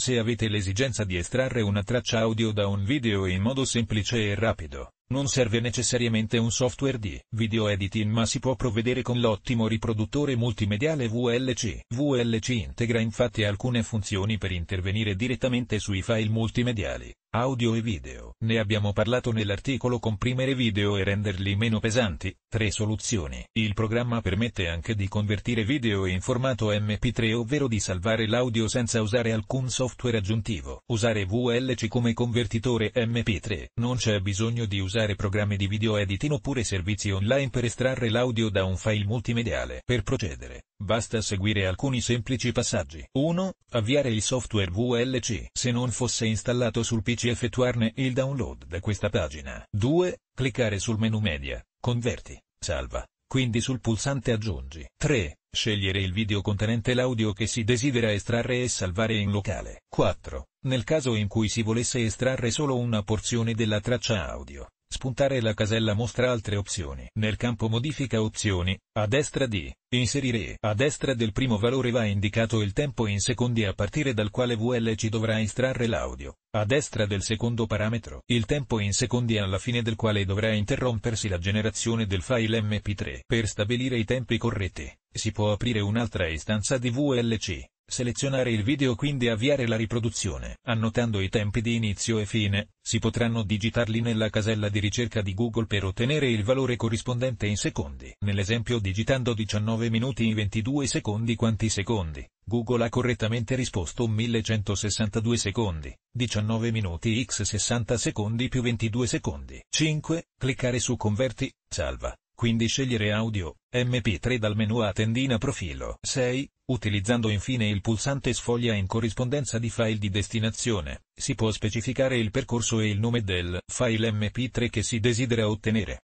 Se avete l'esigenza di estrarre una traccia audio da un video in modo semplice e rapido, non serve necessariamente un software di video editing ma si può provvedere con l'ottimo riproduttore multimediale VLC. VLC integra infatti alcune funzioni per intervenire direttamente sui file multimediali, audio e video. Ne abbiamo parlato nell'articolo Comprimere video e renderli meno pesanti, tre soluzioni. Il programma permette anche di convertire video in formato MP3 ovvero di salvare l'audio senza usare alcun software aggiuntivo. Usare VLC come convertitore MP3. Non c'è bisogno di usare programmi di video editing oppure servizi online per estrarre l'audio da un file multimediale. Per procedere, Basta seguire alcuni semplici passaggi. 1. Avviare il software VLC. Se non fosse installato sul PC effettuarne il download da questa pagina. 2. Cliccare sul menu Media, Converti, Salva, quindi sul pulsante Aggiungi. 3. Scegliere il video contenente l'audio che si desidera estrarre e salvare in locale. 4. Nel caso in cui si volesse estrarre solo una porzione della traccia audio, Spuntare la casella mostra altre opzioni. Nel campo modifica opzioni, a destra di inserire a destra del primo valore va indicato il tempo in secondi a partire dal quale VLC dovrà estrarre l'audio. A destra del secondo parametro, il tempo in secondi alla fine del quale dovrà interrompersi la generazione del file mp3. Per stabilire i tempi corretti, si può aprire un'altra istanza di VLC selezionare il video quindi avviare la riproduzione. Annotando i tempi di inizio e fine, si potranno digitarli nella casella di ricerca di Google per ottenere il valore corrispondente in secondi. Nell'esempio digitando 19 minuti in 22 secondi quanti secondi, Google ha correttamente risposto 1162 secondi, 19 minuti x 60 secondi più 22 secondi. 5. Cliccare su converti, salva, quindi scegliere audio, MP3 dal menu a tendina profilo 6, utilizzando infine il pulsante sfoglia in corrispondenza di file di destinazione, si può specificare il percorso e il nome del file MP3 che si desidera ottenere.